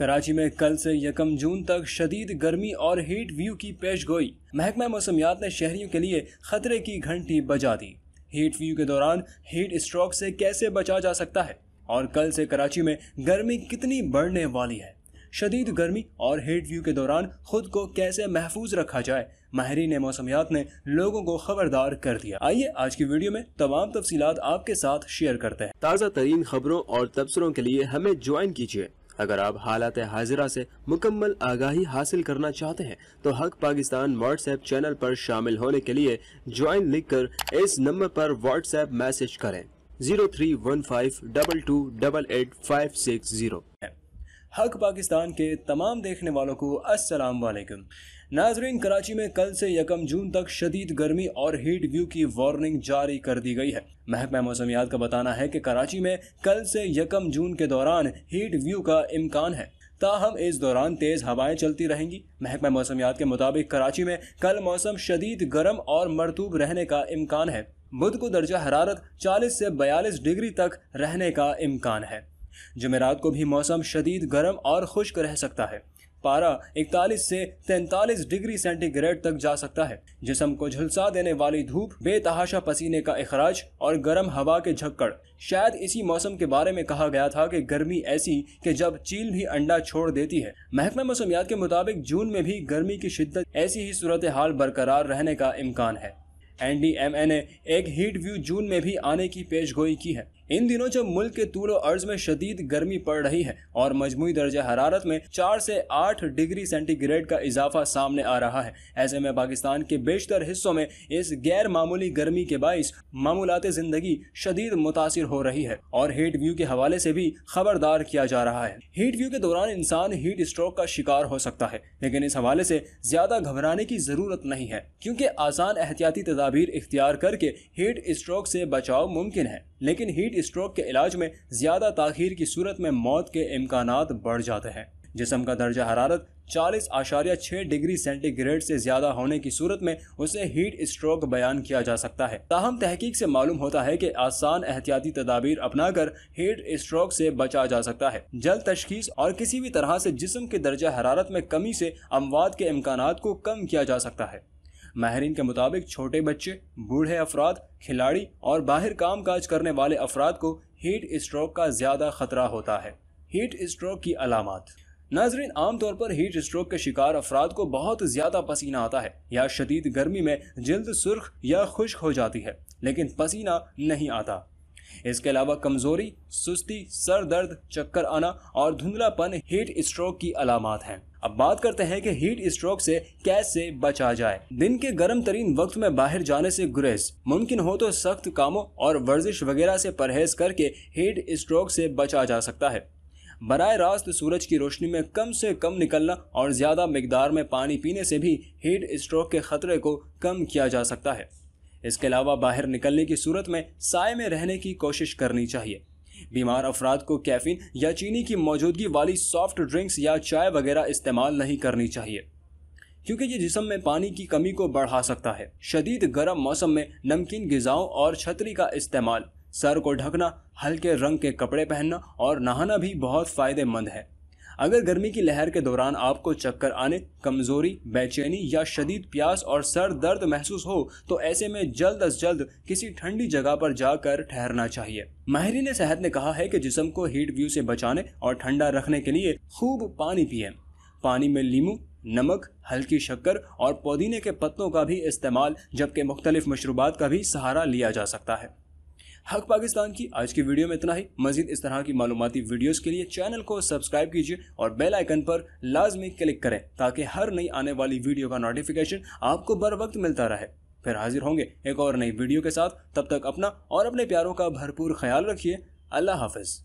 कराची में कल से यकम जून तक शदीद गर्मी और हीट व्यू की पेश गोई महकमा मौसमियात ने शहरियों के लिए खतरे की घंटी बजा दी हीट व्यू के दौरान हीट स्ट्रोक से कैसे बचा जा सकता है और कल से कराची में गर्मी कितनी बढ़ने वाली है शदीद गर्मी और हीट व्यू के दौरान खुद को कैसे महफूज रखा जाए माहरीन मौसमियात ने लोगों को खबरदार कर दिया आइए आज की वीडियो में तमाम तफसीत आपके साथ शेयर करते हैं ताज़ा तरीन खबरों और तबसरों के लिए हमें ज्वाइन कीजिए अगर आप हालात हाजिरा से मुकम्मल आगाही हासिल करना चाहते हैं तो हक पाकिस्तान व्हाट्सएप चैनल पर शामिल होने के लिए ज्वाइन लिख कर इस नंबर पर व्हाट्सएप मैसेज करें zero three one five double two double eight five six zero हक पाकिस्तान के तमाम देखने वालों को असलम नाजरीन कराची में कल से यकम जून तक शदीद गर्मी और हीट व्यू की वार्निंग जारी कर दी गई है महकमा मौसमियात का बताना है कि कराची में कल से यकम जून के दौरान हीट व्यू का इम्कान है ताहम इस दौरान तेज़ हवाएं चलती रहेंगी महकमा मौसमियात के मुताबिक कराची में कल मौसम शदीद गर्म और मरतूब रहने का इम्कान है बुध को दर्जा हरारत 40 से 42 डिग्री तक रहने का इम्कान है जमेरात को भी मौसम शदीद गर्म और खुश्क रह सकता है पारा इकतालीस से तैतालीस डिग्री सेंटीग्रेड तक जा सकता है जिसम को झुलसा देने वाली धूप बेतहाशा पसीने का अखराज और गर्म हवा के झक्कड़ शायद इसी मौसम के बारे में कहा गया था कि गर्मी ऐसी कि जब चील भी अंडा छोड़ देती है महकमा मौसमियात के मुताबिक जून में भी गर्मी की शिद्दत ऐसी ही सूरत हाल बरकरार रहने का इम्कान है एन डी एम ए ने एक हीट व्यू जून में भी आने की पेश गोई की है इन दिनों जब मुल्क के तूल अर्ज में शदीद गर्मी पड़ रही है और मजमू दर्ज हरारत में चार से आठ डिग्री सेंटीग्रेड का इजाफा सामने आ रहा है ऐसे में पाकिस्तान के बेशतर हिस्सों में इस गैर मामूली गर्मी के बायस मामूलत जिंदगी शदीद मुतासर हो रही है और हीट व्यू के हवाले से भी खबरदार किया जा रहा है हीट व्यू के दौरान इंसान हीट स्ट्रोक का शिकार हो सकता है लेकिन इस हवाले से ज्यादा घबराने की जरूरत नहीं है क्योंकि आसान एहतियाती तदाबीर इख्तियार करके हीट स्ट्रोक से बचाव मुमकिन है लेकिन हीट स्ट्रोक के इलाज में ज़्यादा ताखीर की सूरत में मौत के इम्कान बढ़ जाते हैं जिसम का दर्जा हरारत चालीस आशारिया छः डिग्री सेंटीग्रेड से ज़्यादा होने की सूरत में उसे हीट स्ट्रोक बयान किया जा सकता है ताहम तहकीक से मालूम होता है कि आसान एहतियाती तदाबीर अपनाकर हीट स्ट्रोक से बचा जा सकता है जल्द तशखीस और किसी भी तरह से जिसम के दर्जा हरारत में कमी से अमवाद के इम्कान को कम किया जा सकता है माहरीन के मुताबिक छोटे बच्चे बूढ़े अफराद खिलाड़ी और बाहर काम काज करने वाले अफराद को हीट स्ट्रोक का ज़्यादा ख़तरा होता है हीट स्ट्रोक की अलामत नाजरीन आमतौर पर हीट स्ट्रोक के शिकार अफराद को बहुत ज़्यादा पसीना आता है या शदीद गर्मी में जल्द सुर्ख या खुश्क हो जाती है लेकिन पसीना नहीं आता इसके अलावा कमज़ोरी सुस्ती सर दर्द चक्कर आना और धुंधलापन हीट स्ट्रोक की अलामत हैं अब बात करते हैं कि हीट स्ट्रोक से कैसे बचा जाए दिन के गर्म तरीन वक्त में बाहर जाने से गुरेज मुमकिन हो तो सख्त कामों और वर्जिश वगैरह से परहेज करके हीट स्ट्रोक से बचा जा सकता है बर रास्त सूरज की रोशनी में कम से कम निकलना और ज़्यादा मकदार में पानी पीने से भी हीट स्ट्रोक के ख़तरे को कम किया जा सकता है इसके अलावा बाहर निकलने की सूरत में साय में रहने की कोशिश करनी चाहिए बीमार अफराद को कैफीन या चीनी की मौजूदगी वाली सॉफ्ट ड्रिंक्स या चाय वगैरह इस्तेमाल नहीं करनी चाहिए क्योंकि ये जिसम में पानी की कमी को बढ़ा सकता है शदीद गर्म मौसम में नमकीन गज़ाओं और छतरी का इस्तेमाल सर को ढकना हल्के रंग के कपड़े पहनना और नहाना भी बहुत फ़ायदेमंद है अगर गर्मी की लहर के दौरान आपको चक्कर आने कमजोरी बेचैनी या शदीद प्यास और सर दर्द महसूस हो तो ऐसे में जल्द अज जल्द किसी ठंडी जगह पर जाकर ठहरना चाहिए माहरीन सेहत ने कहा है कि जिसम को हीट व्यू से बचाने और ठंडा रखने के लिए खूब पानी पिए पानी में लीमू नमक हल्की शक्कर और पुदीने के पत्तों का भी इस्तेमाल जबकि मुख्तलिफ मशरूबात का भी सहारा लिया जा सकता है हक पाकिस्तान की आज की वीडियो में इतना ही मजीद इस तरह की मालूमती वीडियोस के लिए चैनल को सब्सक्राइब कीजिए और बेल आइकन पर लाजमी क्लिक करें ताकि हर नई आने वाली वीडियो का नोटिफिकेशन आपको बर वक्त मिलता रहे फिर हाजिर होंगे एक और नई वीडियो के साथ तब तक अपना और अपने प्यारों का भरपूर ख्याल रखिए अल्लाह हाफिज़